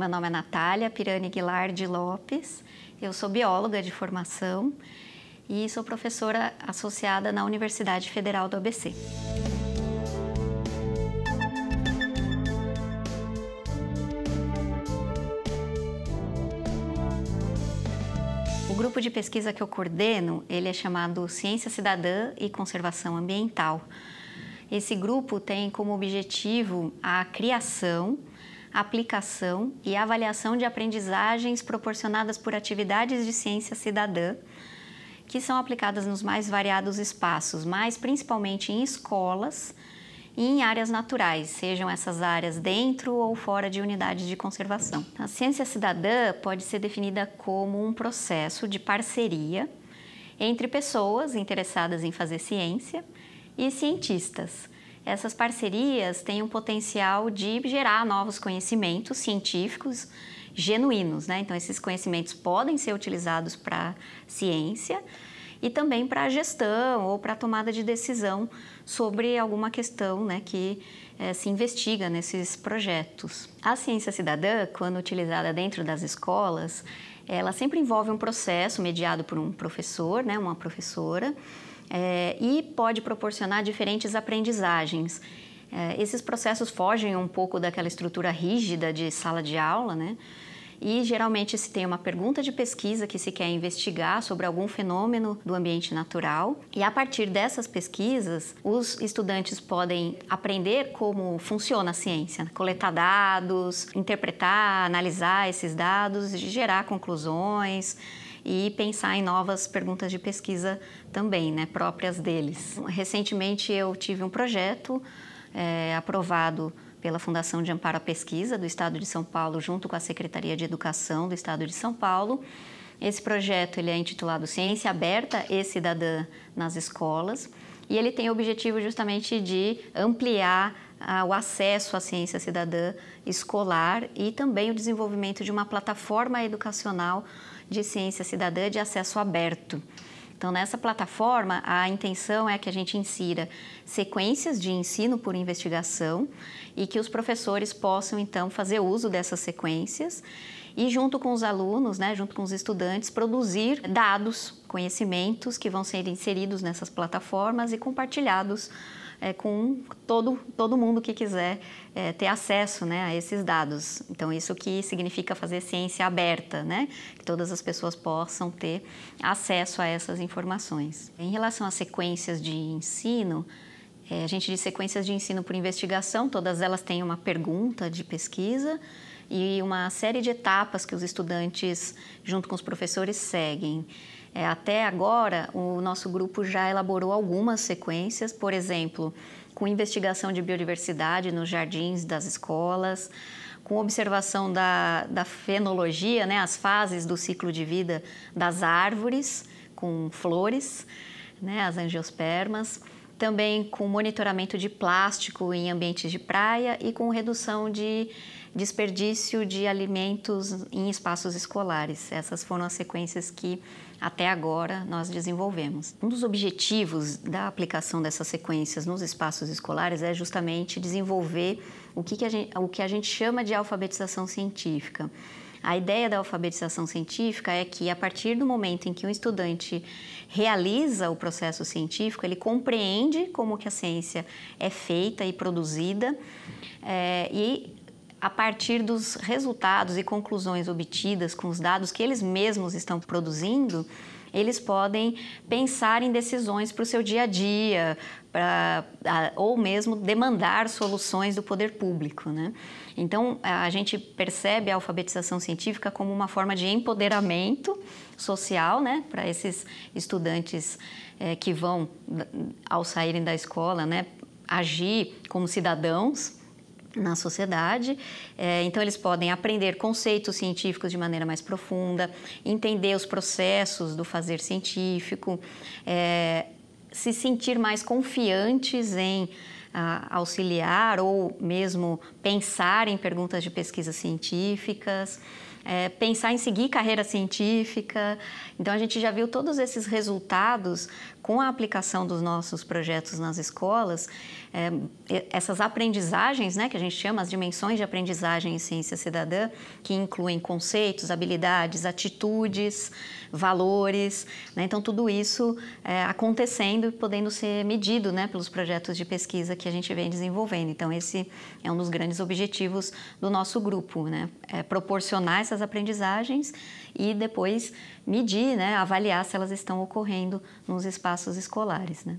Meu nome é Natália Pirani Guilardi Lopes, eu sou bióloga de formação e sou professora associada na Universidade Federal do ABC. O grupo de pesquisa que eu coordeno, ele é chamado Ciência Cidadã e Conservação Ambiental. Esse grupo tem como objetivo a criação aplicação e avaliação de aprendizagens proporcionadas por atividades de ciência cidadã, que são aplicadas nos mais variados espaços, mas principalmente em escolas e em áreas naturais, sejam essas áreas dentro ou fora de unidades de conservação. A ciência cidadã pode ser definida como um processo de parceria entre pessoas interessadas em fazer ciência e cientistas, essas parcerias têm um potencial de gerar novos conhecimentos científicos genuínos, né? Então, esses conhecimentos podem ser utilizados para ciência e também para a gestão ou para a tomada de decisão sobre alguma questão né, que é, se investiga nesses projetos. A ciência cidadã, quando utilizada dentro das escolas, ela sempre envolve um processo mediado por um professor, né, uma professora, é, e pode proporcionar diferentes aprendizagens. É, esses processos fogem um pouco daquela estrutura rígida de sala de aula, né? E geralmente se tem uma pergunta de pesquisa que se quer investigar sobre algum fenômeno do ambiente natural, e a partir dessas pesquisas, os estudantes podem aprender como funciona a ciência, coletar dados, interpretar, analisar esses dados, gerar conclusões e pensar em novas perguntas de pesquisa também, né, próprias deles. Recentemente eu tive um projeto é, aprovado pela Fundação de Amparo à Pesquisa do Estado de São Paulo, junto com a Secretaria de Educação do Estado de São Paulo. Esse projeto ele é intitulado Ciência Aberta e Cidadã nas Escolas e ele tem o objetivo justamente de ampliar o acesso à ciência cidadã escolar e também o desenvolvimento de uma plataforma educacional de ciência cidadã de acesso aberto. Então, nessa plataforma, a intenção é que a gente insira sequências de ensino por investigação e que os professores possam, então, fazer uso dessas sequências e, junto com os alunos, né, junto com os estudantes, produzir dados, conhecimentos que vão ser inseridos nessas plataformas e compartilhados é, com todo, todo mundo que quiser é, ter acesso né, a esses dados. Então, isso que significa fazer ciência aberta, né? que todas as pessoas possam ter acesso a essas informações. Em relação às sequências de ensino, é, a gente diz sequências de ensino por investigação, todas elas têm uma pergunta de pesquisa e uma série de etapas que os estudantes, junto com os professores, seguem. É, até agora, o nosso grupo já elaborou algumas sequências, por exemplo, com investigação de biodiversidade nos jardins das escolas, com observação da, da fenologia, né, as fases do ciclo de vida das árvores, com flores, né, as angiospermas, também com monitoramento de plástico em ambientes de praia e com redução de desperdício de alimentos em espaços escolares. Essas foram as sequências que até agora nós desenvolvemos. Um dos objetivos da aplicação dessas sequências nos espaços escolares é justamente desenvolver o que, que a, gente, o que a gente chama de alfabetização científica. A ideia da alfabetização científica é que, a partir do momento em que um estudante realiza o processo científico, ele compreende como que a ciência é feita e produzida é, e a partir dos resultados e conclusões obtidas com os dados que eles mesmos estão produzindo, eles podem pensar em decisões para o seu dia a dia, pra, ou mesmo demandar soluções do poder público. Né? Então, a gente percebe a alfabetização científica como uma forma de empoderamento social né, para esses estudantes é, que vão, ao saírem da escola, né, agir como cidadãos na sociedade. É, então, eles podem aprender conceitos científicos de maneira mais profunda, entender os processos do fazer científico, é, se sentir mais confiantes em a, auxiliar ou mesmo pensar em perguntas de pesquisas científicas. É, pensar em seguir carreira científica. Então, a gente já viu todos esses resultados com a aplicação dos nossos projetos nas escolas, é, essas aprendizagens, né, que a gente chama as dimensões de aprendizagem em ciência cidadã, que incluem conceitos, habilidades, atitudes, valores, né, então tudo isso é, acontecendo e podendo ser medido né, pelos projetos de pesquisa que a gente vem desenvolvendo. Então esse é um dos grandes objetivos do nosso grupo, né, é proporcionar essas aprendizagens e depois medir, né, avaliar se elas estão ocorrendo nos espaços espaços escolares. Né?